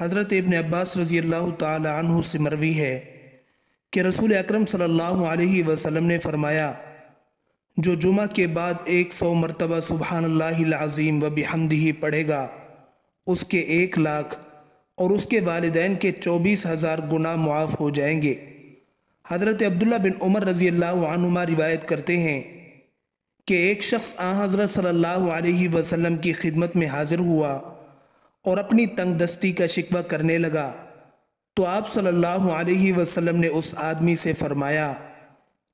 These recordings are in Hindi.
हज़रत इबन अब्बास रज़ी अल्लाह तु से मरवी है कि रसूल अक्रम सम ने फरमाया जो जुमा के बाद एक सौ मरतबा सुबहानल्लाज़ीम व ही पढ़ेगा उसके एक लाख और उसके वालदेन के चौबीस हज़ार गुना मुआफ़ हो जाएंगे हज़रत अब्दुल्ला बिन उमर रज़ी अल्लाह रिवायत करते हैं कि एक शख्स आ हज़रत सल्ला वसलम की खिदमत में हाज़िर हुआ और अपनी तंगदस्ती का शिकवा करने लगा तो आप सल्लल्लाहु अलैहि वसल्लम ने उस आदमी से फरमाया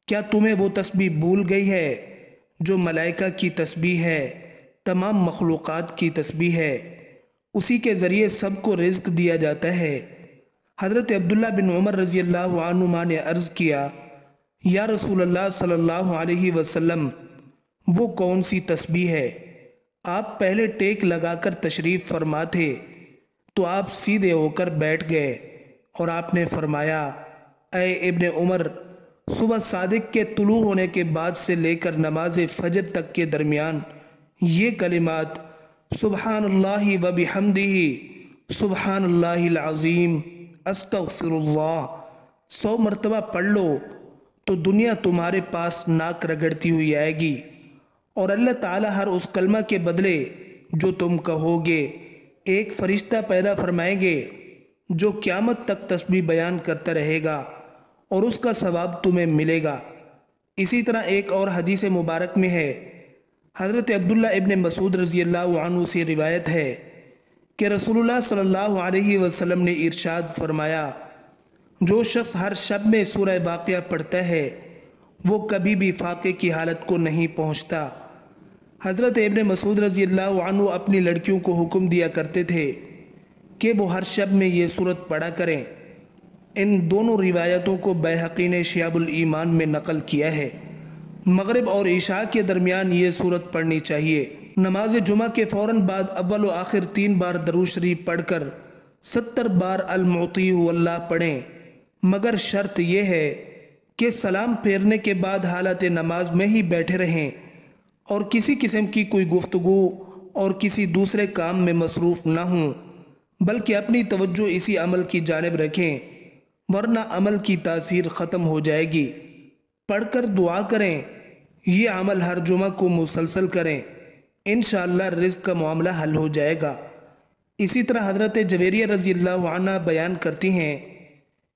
क्या तुम्हें वो तस्बीह भूल गई है जो मलाइका की तस्बीह है तमाम मखलूक़ की तस्बीह है उसी के ज़रिए सबको रिज्क दिया जाता है हज़रत अब्दुल्ला बिन उमर रज़ी अल्लाह ने अर्ज़ किया या रसूल अल्लाह सल्लल्लाहु अलैहि वसल्लम वो कौन सी तस्बी है आप पहले टेक लगाकर तशरीफ़ फरमा थे तो आप सीधे होकर बैठ गए और आपने फरमाया अय इबन उमर सुबह सादिक के तुलू होने के बाद से लेकर नमाज फजर तक के दरमियान ये कलिमात सुबहानल्ला वबी हमदी सुबहानल्लाज़ीम अस्तफ़िरुल्लाह सौ मरतबा पढ़ लो तो दुनिया तुम्हारे पास नाक रगड़ती हुई आएगी और अल्लाह ताला हर उस कलमा के बदले जो तुम कहोगे एक फ़रिश्ता पैदा फरमाएंगे जो क्यामत तक तस्वीर बयान करता रहेगा और उसका सवाब तुम्हें मिलेगा इसी तरह एक और हदीस मुबारक में है हज़रत अब्दुल्ला इबन मसूद रज़ी अल्लाह से रिवायत है कि रसूलुल्लाह सल्लल्लाहु अलैहि वसल्लम ने इरशाद फरमाया जो शख्स हर शब में सूरह वाक़ पढ़ता है वो कभी भी फाके की हालत को नहीं पहुँचता हज़रत इबन मसूद रज़ी अल्लाह अपनी लड़कियों को हुक्म दिया करते थे कि वो हर शब में ये सूरत पढ़ा करें इन दोनों रिवायतों को बैहकी ने ईमान में नकल किया है मगरब और ईशा के दरमियान ये सूरत पढ़नी चाहिए नमाज जुमा के फ़ौर बाद अव्वल आखिर तीन बार दरू पढ़ कर सत्तर बार अलमोती अल्लाह पढ़ें मगर शर्त यह है कि सलाम फेरने के बाद हालत नमाज में ही बैठे रहें और किसी किस्म की कोई गुफ्तगु और किसी दूसरे काम में मसरूफ़ ना हों बल्कि अपनी तवज्जो इसी अमल की जानब रखें वरना अमल की तासीर ख़त्म हो जाएगी पढ़कर दुआ करें यह अमल हर जुमा को मुसलसल करें इन रिज़ का मामला हल हो जाएगा इसी तरह हज़रत जवेरिया रज़ी अल्लाह बयान करती हैं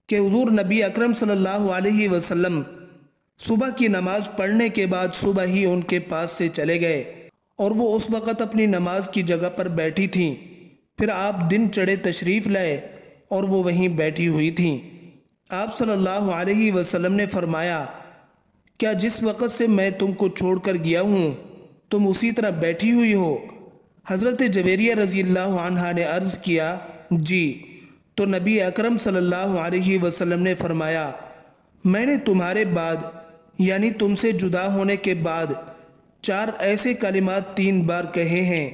कि हजूर नबी अकरम सल्लल्लाहु अलैहि वसल्लम सुबह की नमाज पढ़ने के बाद सुबह ही उनके पास से चले गए और वो उस वक़्त अपनी नमाज की जगह पर बैठी थीं फिर आप दिन चढ़े तशरीफ़ लाए और वो वहीं बैठी हुई थीं आप सल्लल्लाहु अलैहि वसल्लम ने फरमाया क्या जिस वक़्त से मैं तुमको छोड़ कर गया हूँ तुम उसी तरह बैठी हुई हो हज़रत जवेरिया रज़ी अनहा ने अर्ज़ किया जी तो नबी अकरम सल्लल्लाहु अलैहि वसल्लम ने फरमाया मैंने तुम्हारे बाद यानी तुमसे जुदा होने के बाद चार ऐसे कलिमात तीन बार कहे हैं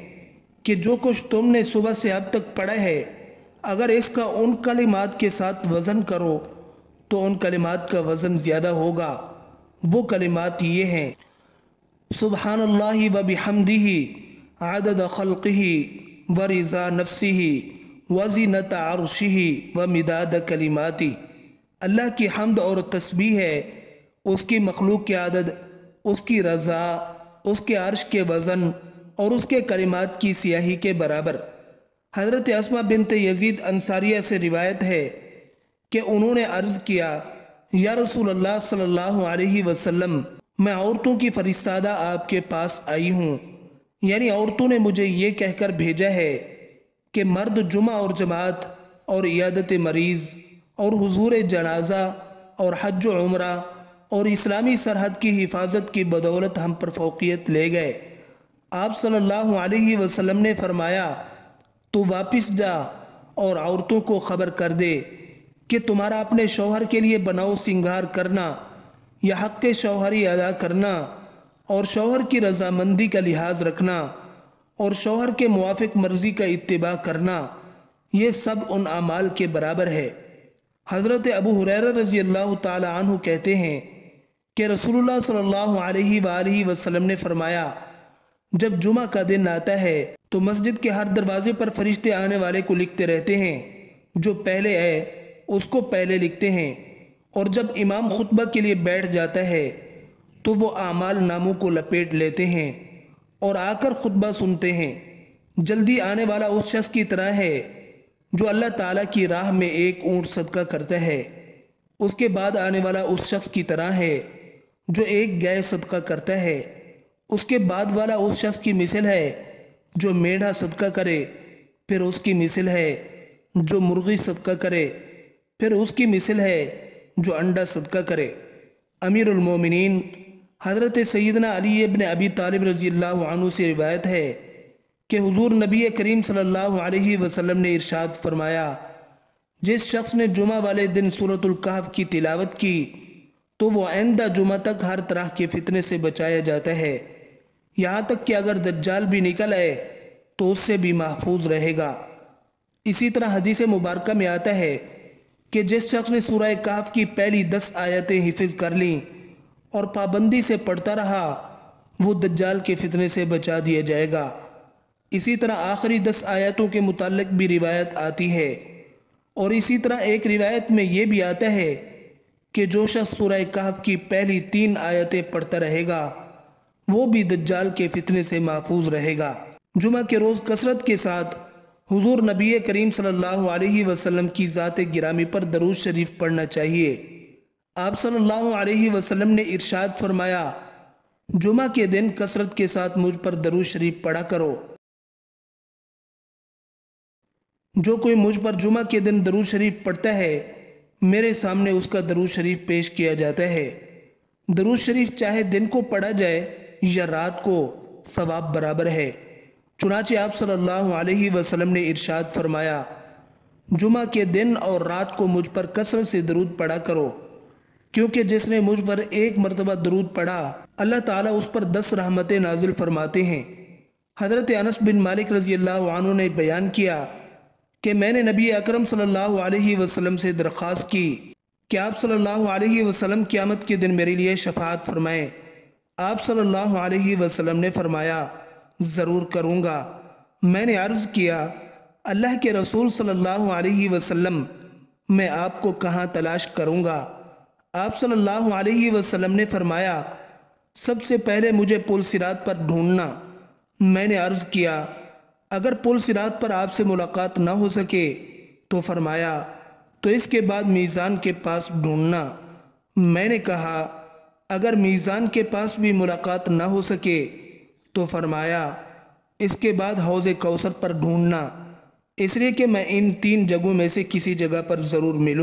कि जो कुछ तुमने सुबह से अब तक पढ़ा है अगर इसका उन कलिमात के साथ वज़न करो तो उन कलिमात का वज़न ज़्यादा होगा वो कलिमात ये हैं सुबहान अल्लाह व बिहमदी आदद ही व रज़ा नफसी ही वजी न तारशी ही व मिदाद कलिमाती अल्लाह की हमद और तस्बी है उसकी मखलूक की आदत उसकी रज़ा उसके अर्श के वज़न और उसके कलिमात की स्याही के बराबर हज़रत असमा बिन यजीद अंसारिया से रिवायत है कि उन्होंने अर्ज़ किया या रसूल अल्लाह सल्लल्लाहु अलैहि वसल्लम मैं औरतों की फरिस्तादा आपके पास आई हूँ यानी औरतों ने मुझे ये कहकर भेजा है कि मर्द जुमा और जमात और यादत मरीज़ और हजूर जनाजा और हज उमरा और इस्लामी सरहद की हिफाजत की बदौलत हम पर फोकियत ले गए आप सल्लल्लाहु अलैहि वसल्लम ने फरमाया तो वापस जा और औरतों को खबर कर दे कि तुम्हारा अपने शौहर के लिए बनाओ सिंगार करना या हक शौहरी अदा करना और शौहर की रजामंदी का लिहाज रखना और शौहर के मुआफ़ मर्ज़ी का इतबा करना ये सब उन अमाल के बराबर है हज़रत अबू हुरैर रज़ी अल्लाह तहु कहते हैं कि रसूलुल्लाह सल्लल्लाहु अलैहि वसल्लम ने फरमाया जब जुमा का दिन आता है तो मस्जिद के हर दरवाजे पर फरिश्ते आने वाले को लिखते रहते हैं जो पहले आए उसको पहले लिखते हैं और जब इमाम खुतबा के लिए बैठ जाता है तो वो आमाल नामों को लपेट लेते हैं और आकर खुतबा सुनते हैं जल्दी आने वाला उस शख्स की तरह है जो अल्लाह ताला की राह में एक ऊँट सदका करता है उसके बाद आने वाला उस शख्स की तरह है जो एक गाय सदका करता है उसके बाद वाला उस शख्स की मिसल है जो मेढ़ा सदका करे फिर उसकी मिसल है जो मुर्गी सदका करे फिर उसकी मिसल है जो अंडा सदका करे अमीरमिन हज़रत सैदना अली अबन अबी तालब रज़ी अल्लाह से रिवायत है कि हजूर नबी करीम सल्लल्लाहु वसलम ने इरशाद फरमाया जिस शख्स ने जुमा वाले दिन सूरतुल की तिलावत की तो वो आइंदा जुमा तक हर तरह के फितने से बचाया जाता है यहाँ तक कि अगर दज्जाल भी निकल आए तो उससे भी महफूज रहेगा इसी तरह हदीस मुबारक में आता है कि जिस शख्स ने सूरह काफ की पहली दस आयतें हिफिज कर लीं और पाबंदी से पढ़ता रहा वो दज्जाल के फितने से बचा दिया जाएगा इसी तरह आखिरी दस आयतों के मुतालिक भी रिवायत आती है और इसी तरह एक रिवायत में ये भी आता है कि जो शख्स सूरह कहफ की पहली तीन आयतें पढ़ता रहेगा वो भी दज्जाल के फितने से महफूज रहेगा जुमा के रोज़ कसरत के साथ हुजूर नबी करीम सल्लल्लाहु अलैहि वसल्लम की ज़ात गिरामी पर दरूज शरीफ पढ़ना चाहिए आप सल्लल्लाहु अलैहि वसल्लम ने इरशाद फरमाया जुमा के दिन कसरत के साथ मुझ पर दरूज शरीफ पढ़ा करो जो कोई मुझ पर जुमा के दिन दरूज शरीफ पढ़ता है मेरे सामने उसका दरूज शरीफ पेश किया जाता है दरूज शरीफ चाहे दिन को पढ़ा जाए या रात को सवाब बराबर है चुनाचे आप सल्लल्लाहु अलैहि वसल्लम ने इरशाद फरमाया जुमा के दिन और रात को मुझ पर कसरत से दरूद पढ़ा करो क्योंकि जिसने मुझ पर एक मरतबा दरूद पढ़ा अल्लाह ताला उस पर दस रहमतें नाजिल फरमाते हैं हज़रत अनस बिन मालिक रजी अल्लाह ने बयान किया कि मैंने नबी अकरम सल्लल्लाहु अलैहि वसल्लम से दरख्वास्त की कि आप सल्लल्लाहु अलैहि वसल्लम क़्यामत के दिन मेरे लिए शफात फरमाएं आप सल्लल्लाहु अलैहि वसल्लम ने फरमाया ज़रूर करूँगा मैंने अर्ज़ किया अल्लाह के रसूल सल्लल्लाहु अलैहि वसल्लम मैं आपको कहाँ तलाश करूँगा आप सल्लल्लाहु अलैहि वसल्लम ने फरमाया सबसे पहले मुझे पुल सिरात पर ढूंढना मैंने अर्ज़ किया अगर पुल सिरात पर आपसे मुलाकात ना हो सके तो फरमाया तो इसके बाद मीज़ान के पास ढूंढना मैंने कहा अगर मीज़ान के पास भी मुलाकात ना हो सके तो फरमाया इसके बाद हौज़ कौसर पर ढूंढना इसलिए कि मैं इन तीन जगहों में से किसी जगह पर ज़रूर मिलूँ